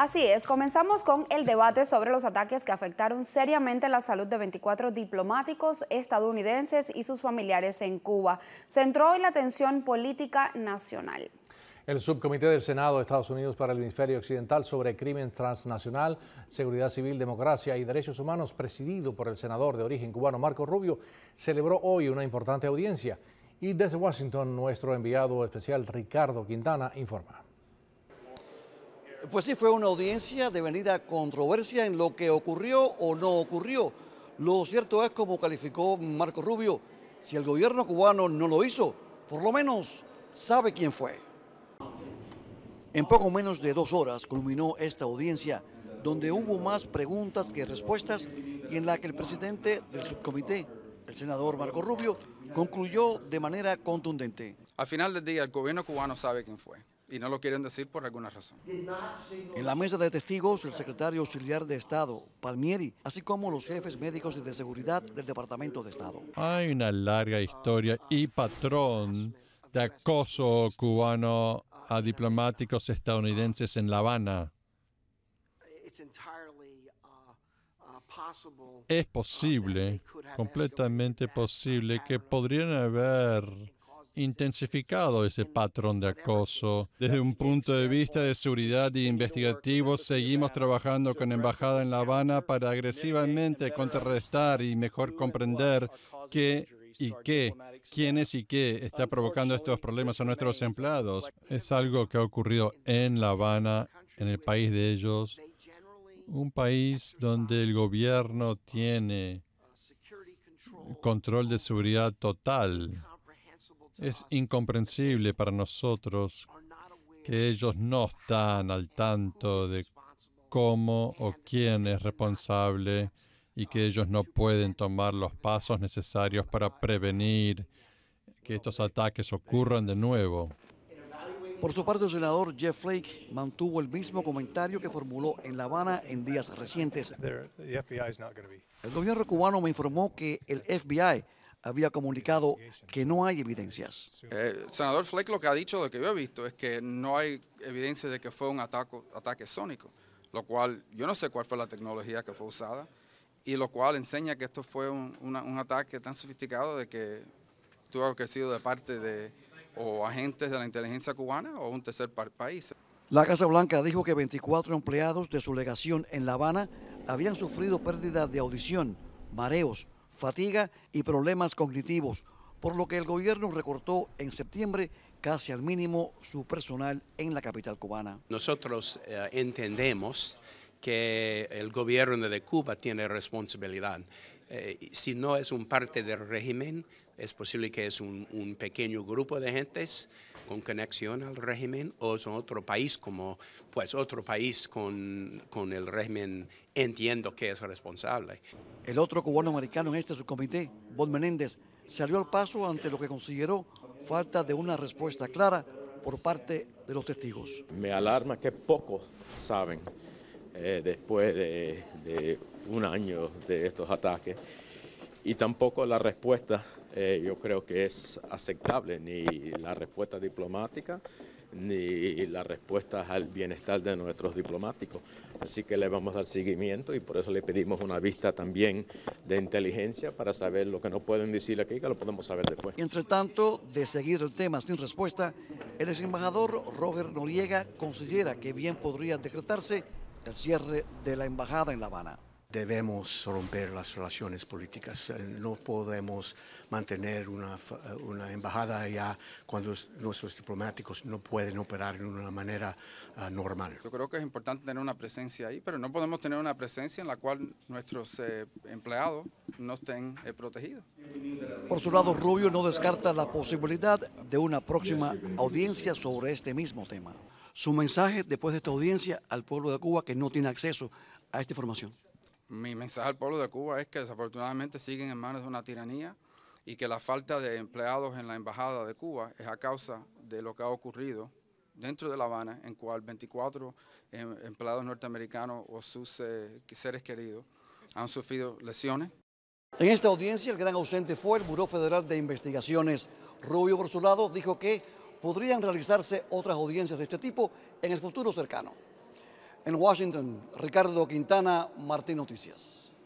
Así es, comenzamos con el debate sobre los ataques que afectaron seriamente la salud de 24 diplomáticos estadounidenses y sus familiares en Cuba. Centró hoy la atención política nacional. El subcomité del Senado de Estados Unidos para el Hemisferio Occidental sobre Crimen Transnacional, Seguridad Civil, Democracia y Derechos Humanos, presidido por el senador de origen cubano Marco Rubio, celebró hoy una importante audiencia. Y desde Washington, nuestro enviado especial Ricardo Quintana informa. Pues sí, fue una audiencia de venida controversia en lo que ocurrió o no ocurrió. Lo cierto es, como calificó Marco Rubio, si el gobierno cubano no lo hizo, por lo menos sabe quién fue. En poco menos de dos horas culminó esta audiencia, donde hubo más preguntas que respuestas y en la que el presidente del subcomité, el senador Marco Rubio, concluyó de manera contundente. Al final del día, el gobierno cubano sabe quién fue y no lo quieren decir por alguna razón. En la mesa de testigos, el secretario auxiliar de Estado, Palmieri, así como los jefes médicos y de seguridad del Departamento de Estado. Hay una larga historia y patrón de acoso cubano a diplomáticos estadounidenses en La Habana. Es posible, completamente posible, que podrían haber intensificado ese patrón de acoso. Desde un punto de vista de seguridad e investigativo, seguimos trabajando con Embajada en La Habana para agresivamente contrarrestar y mejor comprender qué y qué, quién es y qué está provocando estos problemas a nuestros empleados. Es algo que ha ocurrido en La Habana, en el país de ellos, un país donde el gobierno tiene control de seguridad total es incomprensible para nosotros que ellos no están al tanto de cómo o quién es responsable y que ellos no pueden tomar los pasos necesarios para prevenir que estos ataques ocurran de nuevo. Por su parte, el senador Jeff Flake mantuvo el mismo comentario que formuló en La Habana en días recientes. El gobierno cubano me informó que el FBI había comunicado que no hay evidencias. el eh, senador Fleck lo que ha dicho, lo que yo he visto, es que no hay evidencia de que fue un ataque ataque sónico, lo cual yo no sé cuál fue la tecnología que fue usada y lo cual enseña que esto fue un, un ataque tan sofisticado de que tuvo que sido de parte de o agentes de la inteligencia cubana o un tercer país. La Casa Blanca dijo que 24 empleados de su legación en La Habana habían sufrido pérdida de audición, mareos, fatiga y problemas cognitivos, por lo que el gobierno recortó en septiembre casi al mínimo su personal en la capital cubana. Nosotros eh, entendemos que el gobierno de Cuba tiene responsabilidad eh, si no es un parte del régimen, es posible que es un, pequeño grupo de gentes con conexión al régimen o es otro país como, pues otro país con, con el régimen entiendo que es responsable. El otro cubano americano en este subcomité, Bon Menéndez, salió al paso ante lo que consideró falta de una respuesta clara por parte de los testigos. Me alarma que pocos saben eh, después de, un año de estos ataques. Y tampoco la respuesta eh, yo creo que es aceptable, ni la respuesta diplomática, ni la respuesta al bienestar de nuestros diplomáticos. Así que le vamos a dar seguimiento y por eso le pedimos una vista también de inteligencia para saber lo que no pueden decir aquí, que lo podemos saber después. Entre tanto, de seguir el tema sin respuesta, el ex embajador Roger Noriega considera que bien podría decretarse el cierre de la embajada en La Habana. Debemos romper las relaciones políticas. Eh, no podemos mantener una, eh, embajada allá cuando nuestros diplomáticos no pueden operar de una manera ah, normal. Yo creo que es importante tener una presencia ahí, pero no podemos tener una presencia en la cual nuestros eh, empleados no estén protegidos. Por su lado, Rubio no descarta la posibilidad de una próxima audiencia sobre este mismo tema su mensaje después de esta audiencia al pueblo de Cuba que no tiene acceso a esta información. Mi mensaje al pueblo de Cuba es que desafortunadamente siguen en manos de una tiranía y que la falta de empleados en la Embajada de Cuba es a causa de lo que ha ocurrido dentro de La Habana, en cual 24 eh, empleados norteamericanos o sus eh, seres queridos han sufrido lesiones. En esta audiencia, el gran ausente fue el Buró Federal de Investigaciones. Rubio, por su lado, dijo que podrían realizarse otras audiencias de este tipo en el futuro cercano. En Washington, Ricardo Quintana, Martín Noticias.